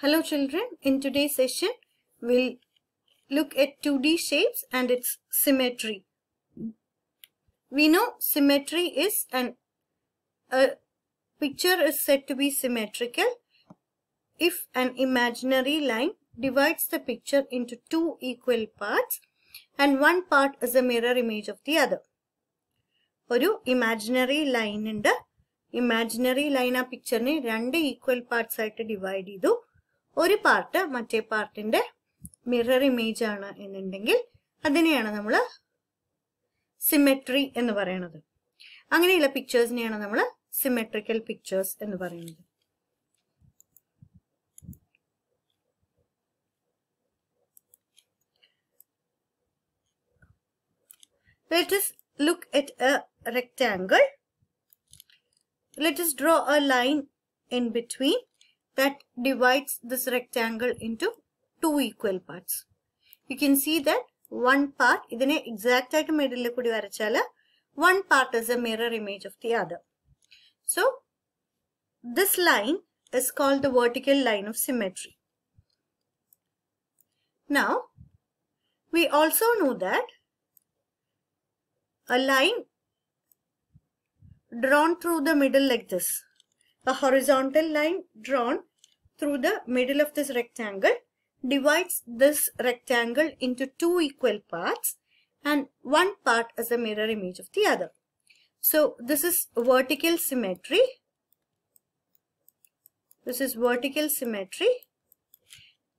Hello children, in today's session we'll look at 2D shapes and its symmetry. We know symmetry is an a picture is said to be symmetrical if an imaginary line divides the picture into two equal parts and one part is a mirror image of the other. ഒരു imaginary line ഉണ്ട് imaginary line ആ പിക്ചറിനെ രണ്ട് equal parts ആയിട്ട് divide ചെയ്തു ഒരു part മറ്റേ പാർട്ടിന്റെ mirror image ആണ് എന്നുണ്ടെങ്കിൽ അതിനെയാണ് നമ്മൾ സിമെട്രി എന്ന് പറയണത് അങ്ങനെയുള്ള പിക്ചേഴ്സിനെയാണ് നമ്മൾ സിമെട്രിക്കൽ പിക്ചേഴ്സ് എന്ന് പറയുന്നത് Let look look a a rectangle. Let us draw line in between that divides this rectangle into two equal parts. You can see that one part, ഇതിനെ exact ആയിട്ട് മിഡിലിൽ കൂടി one part is a mirror image of the other. So, this line is called the vertical line of symmetry. Now, we also know that a line drawn through the middle like this, a horizontal line drawn through the middle of this rectangle, divides this rectangle into two equal parts and one part as a mirror image of the other. So this is vertical symmetry. This is vertical symmetry.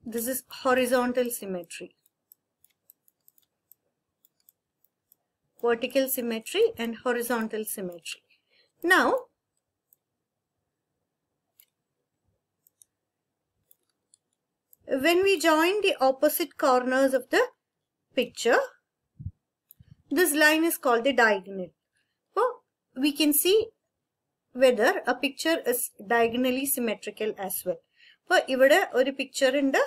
This is horizontal symmetry. Vertical symmetry and horizontal symmetry. Now when we join the opposite corners of the picture, this line is called the diagonal. So we can see whether a picture is diagonally symmetrical as well. അപ്പോൾ if a picture ഉണ്ട്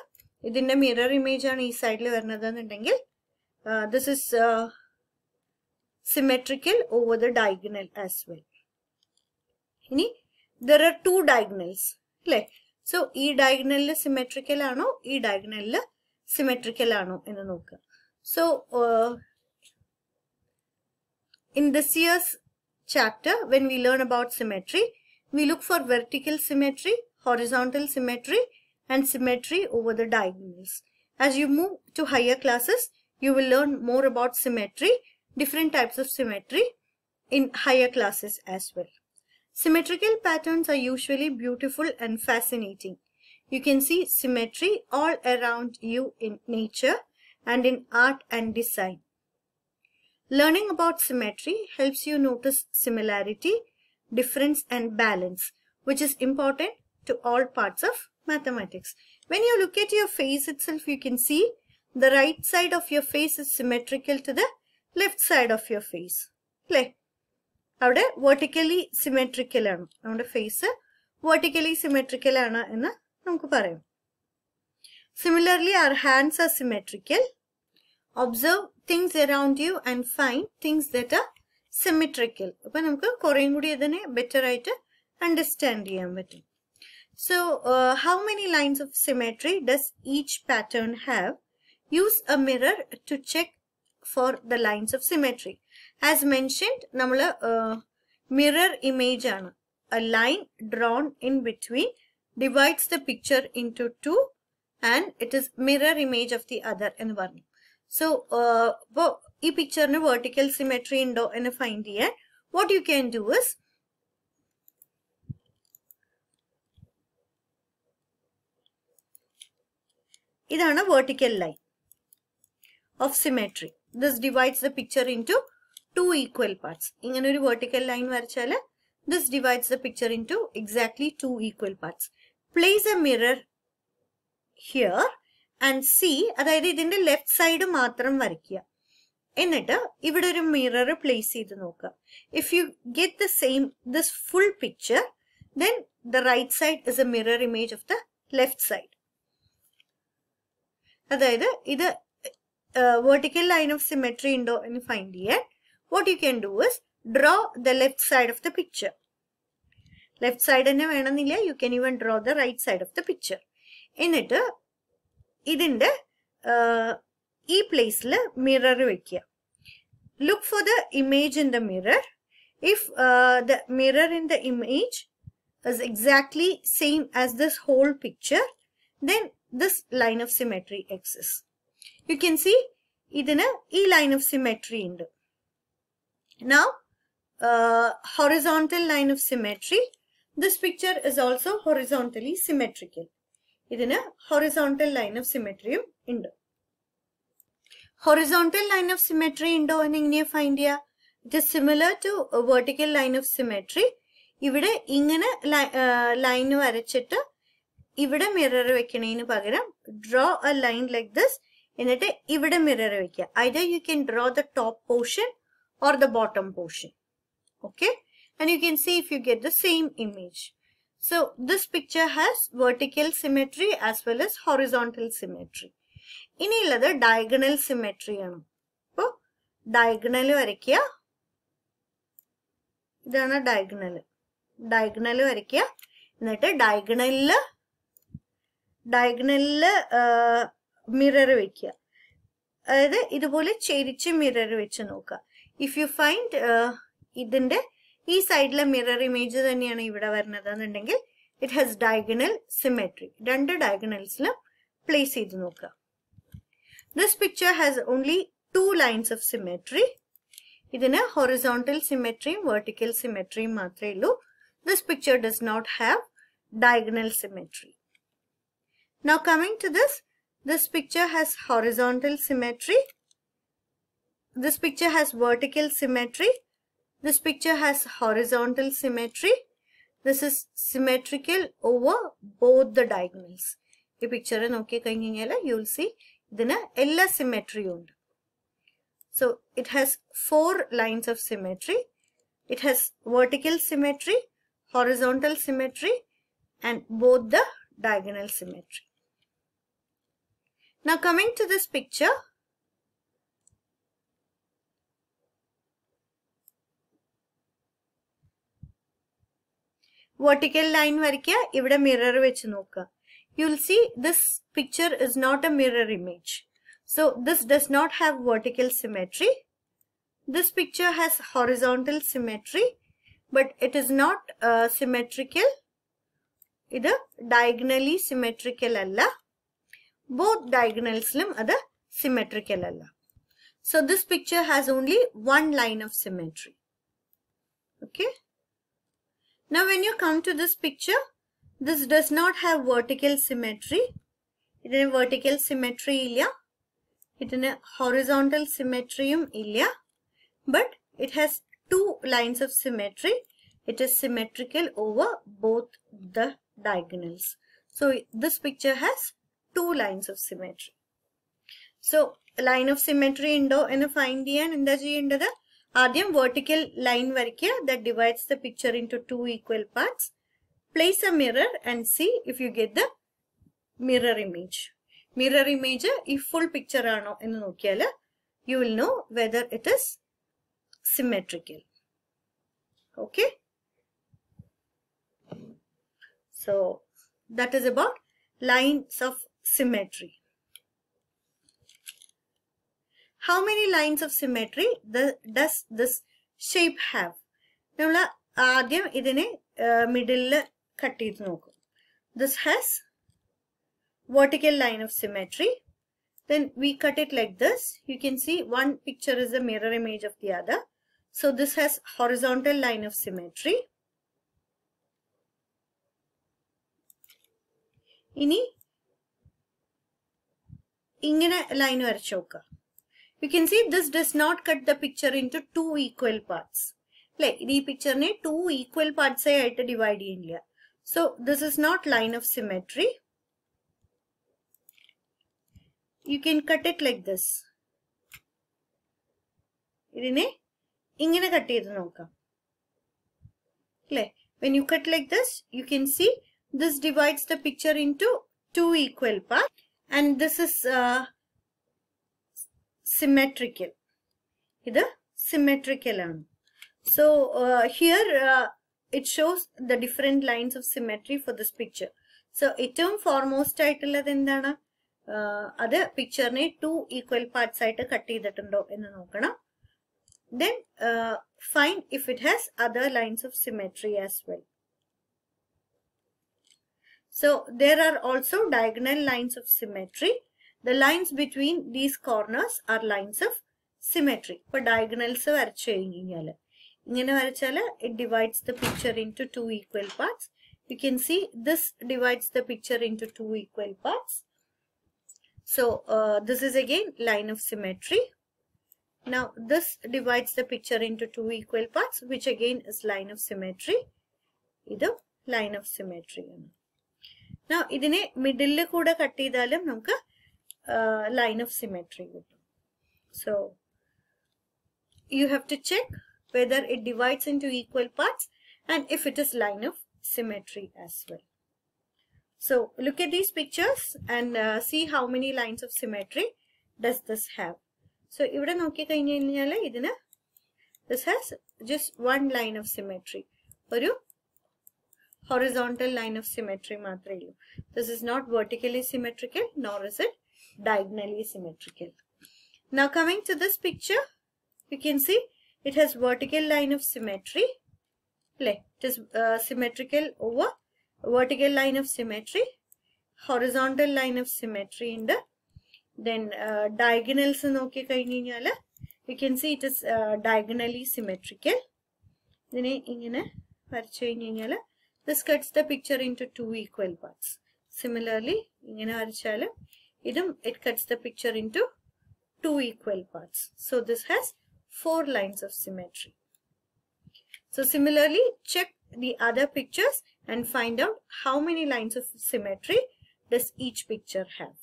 a mirror image ആണ് ഈ സൈഡിൽ വരുന്നതെന്നുണ്ടെങ്കിൽ this is uh, symmetrical over the diagonal as well. there are two diagonals. So, symmetrical ഈ ഡയഗ്നലിൽ symmetrical ആണോ ഈ symmetrical symmetrical ആണോ എന്ന് നോക്കുക So, uh, in this year's chapter, when we learn about symmetry, we look for vertical symmetry, horizontal symmetry and symmetry over the diagonals. As you move to higher classes, you will learn more about symmetry, different types of symmetry in higher classes as well. Symmetrical patterns are usually beautiful and fascinating. You can see symmetry all around you in nature and in art and design. Learning about symmetry helps you notice similarity, difference and balance, which is important to all parts of mathematics. When you look at your face itself, you can see the right side of your face is symmetrical to the left side of your face. Play. അവിടെ vertically symmetrical ആണ് നമ്മുടെ face vertically symmetrical ആണ് എന്ന് നമുക്ക് പറയാം similarly our hands are symmetrical observe things around you and find things that are symmetrical അപ്പൊ നമുക്ക് കുറേയും കൂടി ഇതിനെ ബെറ്റർ ആയിട്ട് അണ്ടർസ്റ്റാൻഡ് ചെയ്യാൻ പറ്റും so how many lines of symmetry does each pattern have use a mirror to check for the lines of symmetry. As mentioned, namula uh, mirror image ആണ്. A line drawn in between divides the picture into two and it is mirror image of the other in one. So, ഇപ്പോൾ uh, picture പിക്ചറിന് vertical symmetry in a find here. what you can do is a vertical line of symmetry. This divides the picture into two equal parts ഇങ്ങനെ ഒരു vertical line വരച്ചാൽ this divides the picture into exactly two equal parts place a mirror here and see അതായത് ഇതിന്റെ left side മാത്രം വരയ്ക്കുക എന്നിട്ട് ഇവിടെ ഒരു മിറർ പ്ലേസ് ചെയ്ത് നോക്കുക if you get the same this full picture then the right side is a mirror image of the left side അതായത് ഇത് vertical line of symmetry undo എന്ന് find ചെയ്യാൻ what you can do is draw the left side of the picture. Left side തന്നെ വേണമെന്നില്ല you can even draw the right side of the picture എന്നിട്ട് ഇതിൻ്റെ ഈ പ്ലേസിൽ മിറർ വെക്കുക look for the image in the mirror if the mirror in the image is exactly same as this whole picture then this line of symmetry exist you can see ഇതിന് ഈ line of symmetry ഉണ്ട് now horizontal line of symmetry this picture is also horizontally symmetrical ഇതിന് horizontal line of സിമെട്രിയും ഉണ്ട് horizontal line of symmetry ഉണ്ടോ എന്ന് എങ്ങനെയാ find ചെയ്യുക it is similar to vertical line of symmetry ഇവിടെ ഇങ്ങനെ ലൈൻ uh, വരച്ചിട്ട് ഇവിടെ മിറർ വെക്കണതിന് പകരം draw a line like this എന്നിട്ട് ഇവിടെ മിറർ വെക്കുക either you can draw the top portion or the bottom portion okay and you can see if you get the same image so this picture has vertical symmetry as well as horizontal symmetry ഇനിയുള്ളത് diagonal symmetry ആണ് അപ്പോ diagonal വരയ്ക്കുക ഇതാണ് diagonal diagonal വരയ്ക്കുക എന്നിട്ട് ഡയഗണലില് ഡയഗണലില് mirror വെക്കുക അതായത് ഇതുപോലെ ചെരിച്ച് മിറർ വെച്ച് നോക്കുക ഇഫ് യു ഫൈൻഡ് ഇതിന്റെ ഈ സൈഡിലെ മിറർ ഇമേജ് തന്നെയാണ് ഇവിടെ വരുന്നത് എന്നുണ്ടെങ്കിൽ ഇറ്റ് ഹാസ് ഡയഗണൽ സിമെട്രി രണ്ട് ഡയഗണൽസിലും പ്ലേസ് ചെയ്ത് നോക്കുക this picture has only two lines of symmetry ഇതിന് ഹൊറിസോണ്ടൽ സിമെട്രിയും വെർട്ടിക്കൽ സിമെട്രിയും മാത്രമേ ഉള്ളൂ this picture does not have diagonal symmetry no coming to this this picture has horizontal symmetry this picture has vertical symmetry this picture has horizontal symmetry this is symmetrical over both the diagonals The picture na okay kaingengela you will see Then a, ella symmetry und so it has four lines of symmetry it has vertical symmetry horizontal symmetry and both the diagonal symmetry now coming to this picture, vertical line varikya, ivda mirror vechnuka. You will see this picture is not a mirror image. So this does not have vertical symmetry. This picture has horizontal symmetry, but it is not uh, symmetrical. Either diagonally symmetrical Allah both diagonals, slim are symmetrical alla. So this picture has only one line of symmetry. Okay. Now when you come to this picture, this does not have vertical symmetry. It is a vertical symmetry ilia. It is a horizontal symmetrium ilia. But it has two lines of symmetry. It is symmetrical over both the diagonals. So this picture has two lines of symmetry. So line of symmetry endo and find the end the G into the Adhyam vertical line that divides the picture into two equal parts. Place a mirror and see if you get the mirror image. Mirror image if full picture you will know whether it is symmetrical. Okay. So that is about lines of symmetry. How many lines of symmetry does this shape have നമ്മൾ ആദ്യം idine middle cut ചെയ്ത് no. This has vertical line of symmetry then we cut it like this you can see one picture is a mirror image of the other so this has horizontal line of symmetry Ini. ഇങ്ങനെ line വരച്ചു നോക്കുക you can see this does not cut the picture into two equal parts അല്ലെ ഇത് ഈ പിക്ചറിനെ two equal പാർട്സേ ആയിട്ട് divide ചെയ്യുന്നില്ല so this is not line of symmetry you can cut it like this ഇതിനെ ഇങ്ങനെ cut ചെയ്ത് നോക്കാം അല്ലേ when you cut like this you can see this divides the picture into two equal parts and this is symmetrical ഇത് symmetrical ആണ് so here it shows the different lines of symmetry for this picture so ഏറ്റവും foremost ആയിട്ടുള്ളത് എന്താണ് uh, അത് പിക്ചറിനെ two equal parts ആയിട്ട് cut ചെയ്തിട്ടുണ്ടോ എന്ന് നോക്കണം then uh, find if it has other lines of symmetry as well. So there are also diagonal lines of symmetry. The lines between these corners are lines of symmetry. For diagonals വരച്ചു കഴിഞ്ഞ് കഴിഞ്ഞാൽ ഇങ്ങനെ it divides the picture into two equal parts. You can see this divides the picture into two equal parts. So uh, this is again line of symmetry. Now this divides the picture into two equal parts which again is line of symmetry. ഇത് line of symmetry ഇതിനെ മിഡിലിൽ കൂടെ cut ചെയ്താലും നമുക്ക് line of symmetry കിട്ടും so you have to check whether it divides in two equal parts and if it is line of symmetry as well so look at these pictures and see how many lines of symmetry does this have so ഇവിടെ നോക്കിക്കഴിഞ്ഞ് കഴിഞ്ഞാൽ ഇതിന് this has just one line of symmetry ഒരു horizontal line of symmetry matrilu. This is not vertically symmetrical nor is it diagonally symmetrical. Now coming to this picture, you can see it has vertical line of symmetry. It is uh, symmetrical over vertical line of symmetry, horizontal line of symmetry in the then uh, diagonals നോക്കി കഴിഞ്ഞാൽ you can see it is uh, diagonally symmetrical. ഇതിനെ ഇങ്ങനെ വരച്ചു കഴിഞ്ഞാൽ This cuts the picture into two equal parts. Similarly, ഇങ്ങനെ വരച്ചാൽ ഇതും it cuts the picture into two equal parts. So this has four lines of symmetry. So similarly, check the other pictures and find out how many lines of symmetry does each picture have.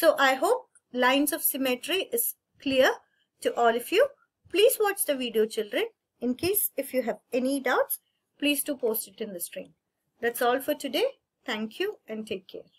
So I hope lines of symmetry is clear to all of you. Please watch the video children. In case if you have any doubts, please do post it in the string. That's all for today. Thank you and take care.